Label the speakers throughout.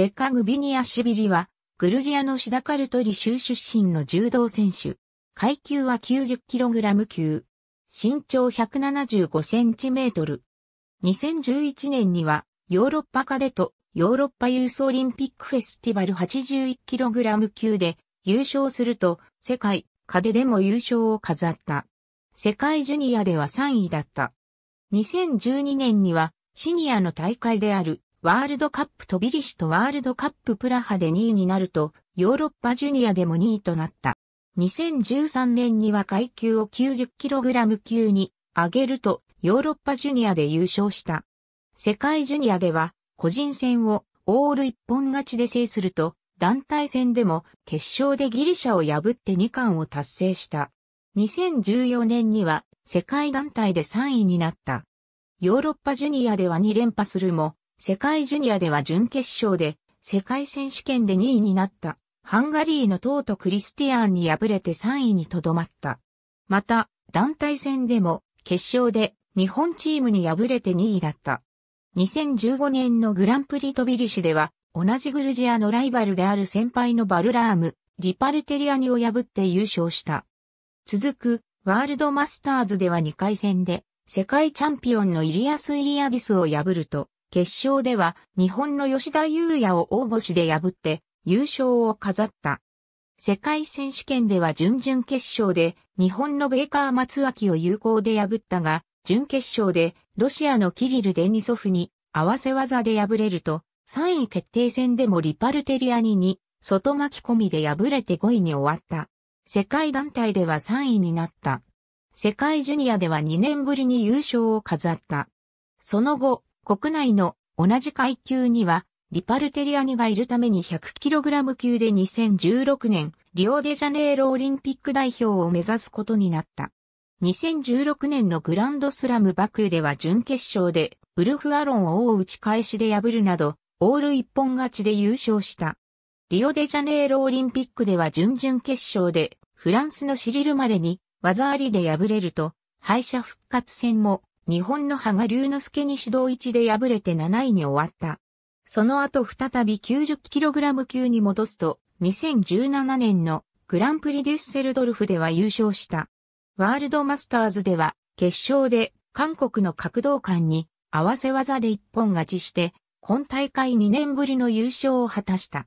Speaker 1: ベカ・グビニアシビリは、グルジアのシダカルトリ州出身の柔道選手。階級は 90kg 級。身長 175cm。2011年には、ヨーロッパカデとヨーロッパユースオリンピックフェスティバル 81kg 級で優勝すると、世界、カデでも優勝を飾った。世界ジュニアでは3位だった。2012年には、シニアの大会であるワールドカップ飛びリシとワールドカッププラハで2位になると、ヨーロッパジュニアでも2位となった。2013年には階級を 90kg 級に上げると、ヨーロッパジュニアで優勝した。世界ジュニアでは、個人戦をオール一本勝ちで制すると、団体戦でも決勝でギリシャを破って2冠を達成した。2014年には世界団体で3位になった。ヨーロッパジュニアでは2連覇するも、世界ジュニアでは準決勝で、世界選手権で2位になった、ハンガリーのトート・クリスティアンに敗れて3位にとどまった。また、団体戦でも、決勝で、日本チームに敗れて2位だった。2015年のグランプリトビリシでは、同じグルジアのライバルである先輩のバルラーム、リパルテリアニを破って優勝した。続く、ワールドマスターズでは2回戦で、世界チャンピオンのイリアス・イリアディスを破ると、決勝では日本の吉田優也を大腰で破って優勝を飾った。世界選手権では準々決勝で日本のベーカー松脇を有効で破ったが、準決勝でロシアのキリル・デニソフに合わせ技で敗れると、3位決定戦でもリパルテリアに2、外巻き込みで敗れて5位に終わった。世界団体では3位になった。世界ジュニアでは2年ぶりに優勝を飾った。その後、国内の同じ階級には、リパルテリアニがいるために 100kg 級で2016年、リオデジャネイロオリンピック代表を目指すことになった。2016年のグランドスラムバクーでは準決勝で、ウルフ・アロンを大打ち返しで破るなど、オール一本勝ちで優勝した。リオデジャネイロオリンピックでは準々決勝で、フランスのシリル・マレに技ありで破れると、敗者復活戦も日本の羽賀龍之介に指導1で敗れて7位に終わった。その後再び 90kg 級に戻すと、2017年のグランプリデュッセルドルフでは優勝した。ワールドマスターズでは、決勝で韓国の格闘館に合わせ技で一本勝ちして、今大会2年ぶりの優勝を果たした。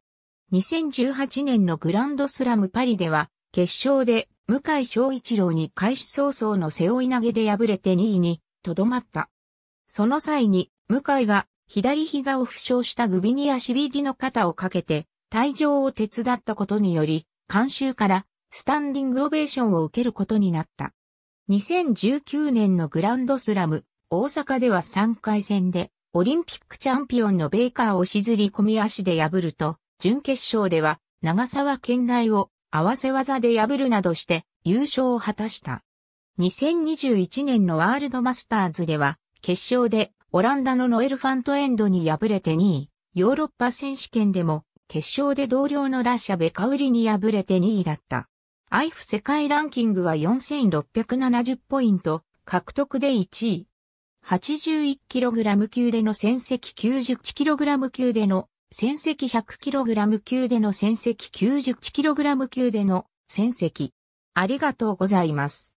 Speaker 1: 2018年のグランドスラムパリでは、決勝で向井翔一郎に開始早々の背負い投げで敗れて2位にとどまった。その際に、向井が左膝を負傷したグビニアシビリの肩をかけて、退場を手伝ったことにより、監修からスタンディングオベーションを受けることになった。2019年のグランドスラム、大阪では3回戦で、オリンピックチャンピオンのベイカーをしずり込み足で破ると、準決勝では長沢県内を合わせ技で破るなどして優勝を果たした。2021年のワールドマスターズでは、決勝でオランダのノエル・ファントエンドに敗れて2位、ヨーロッパ選手権でも、決勝で同僚のラシャ・ベカウリに敗れて2位だった。アイフ世界ランキングは4670ポイント、獲得で1位。81kg 級での戦績 91kg 級での戦績 100kg 級での戦績 91kg 級での戦績。ありがとうございます。